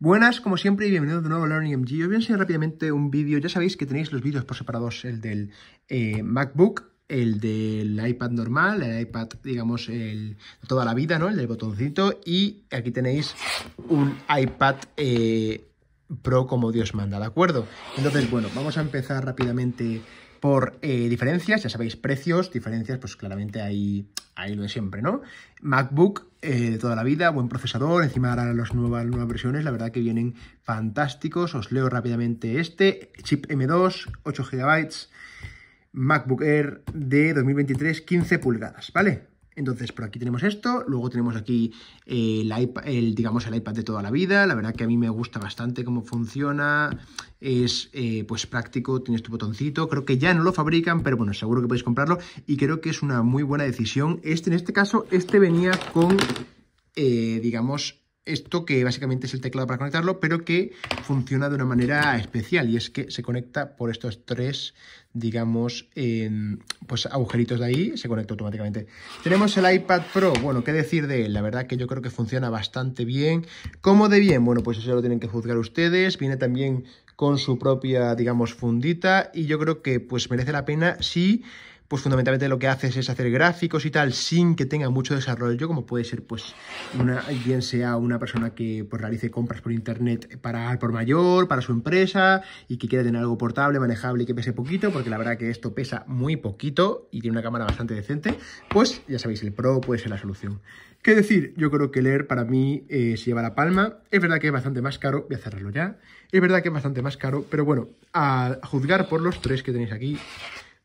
Buenas, como siempre, y bienvenidos de nuevo a Learning Os voy a enseñar rápidamente un vídeo. Ya sabéis que tenéis los vídeos por separados, el del eh, MacBook, el del iPad normal, el iPad, digamos, el toda la vida, ¿no? El del botoncito. Y aquí tenéis un iPad eh, Pro como Dios manda, ¿de acuerdo? Entonces, bueno, vamos a empezar rápidamente por eh, diferencias, ya sabéis, precios, diferencias, pues claramente ahí, lo de siempre, ¿no? MacBook eh, de toda la vida, buen procesador, encima ahora las nuevas, nuevas versiones, la verdad que vienen fantásticos, os leo rápidamente este, chip M2, 8 GB, MacBook Air de 2023, 15 pulgadas, ¿vale? Entonces, por aquí tenemos esto, luego tenemos aquí eh, el, iPad, digamos, el iPad de toda la vida, la verdad que a mí me gusta bastante cómo funciona, es eh, pues práctico, tienes este tu botoncito, creo que ya no lo fabrican, pero bueno, seguro que podéis comprarlo y creo que es una muy buena decisión. Este, en este caso, este venía con, eh, digamos, esto que básicamente es el teclado para conectarlo, pero que funciona de una manera especial y es que se conecta por estos tres, digamos, em, pues agujeritos de ahí, se conecta automáticamente. Tenemos el iPad Pro, bueno, qué decir de él, la verdad que yo creo que funciona bastante bien. ¿Cómo de bien? Bueno, pues eso lo tienen que juzgar ustedes, viene también con su propia, digamos, fundita y yo creo que pues merece la pena si pues fundamentalmente lo que haces es hacer gráficos y tal sin que tenga mucho desarrollo, como puede ser pues una, bien sea una persona que pues, realice compras por internet para al por mayor, para su empresa y que quiera tener algo portable, manejable y que pese poquito, porque la verdad que esto pesa muy poquito y tiene una cámara bastante decente, pues ya sabéis, el Pro puede ser la solución. ¿Qué decir? Yo creo que leer para mí eh, se lleva la palma. Es verdad que es bastante más caro, voy a cerrarlo ya. Es verdad que es bastante más caro, pero bueno, a juzgar por los tres que tenéis aquí,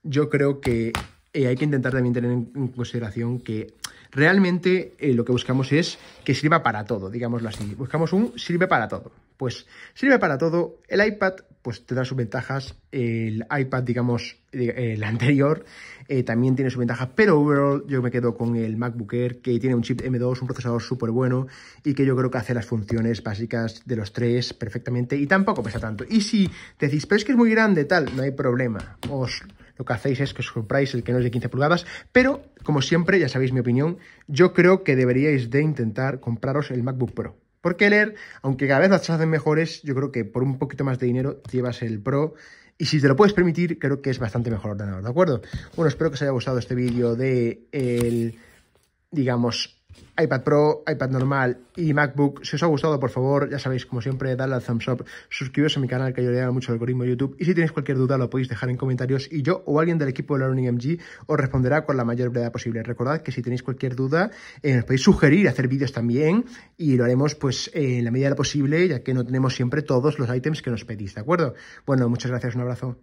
yo creo que eh, hay que intentar también tener en consideración que realmente eh, lo que buscamos es que sirva para todo, digámoslo así. Buscamos un sirve para todo. Pues sirve para todo. El iPad pues tendrá sus ventajas. El iPad, digamos, el anterior eh, también tiene sus ventajas, pero overall yo me quedo con el MacBook Air que tiene un chip M2, un procesador súper bueno y que yo creo que hace las funciones básicas de los tres perfectamente y tampoco pesa tanto. Y si decís, pero es que es muy grande, tal, no hay problema. Os que hacéis es que os compráis el que no es de 15 pulgadas, pero como siempre, ya sabéis mi opinión, yo creo que deberíais de intentar compraros el MacBook Pro. Porque el aunque cada vez las hacen mejores, yo creo que por un poquito más de dinero llevas el Pro y si te lo puedes permitir, creo que es bastante mejor ordenador, ¿de acuerdo? Bueno, espero que os haya gustado este vídeo de el, digamos, iPad Pro, iPad normal y MacBook. Si os ha gustado, por favor, ya sabéis, como siempre, dadle al thumbs up, suscribiros a mi canal que ayudará mucho al algoritmo de YouTube y si tenéis cualquier duda lo podéis dejar en comentarios y yo o alguien del equipo de LearningMG MG os responderá con la mayor brevedad posible. Recordad que si tenéis cualquier duda, nos eh, podéis sugerir hacer vídeos también y lo haremos pues eh, en la medida de lo posible, ya que no tenemos siempre todos los ítems que nos pedís, ¿de acuerdo? Bueno, muchas gracias, un abrazo.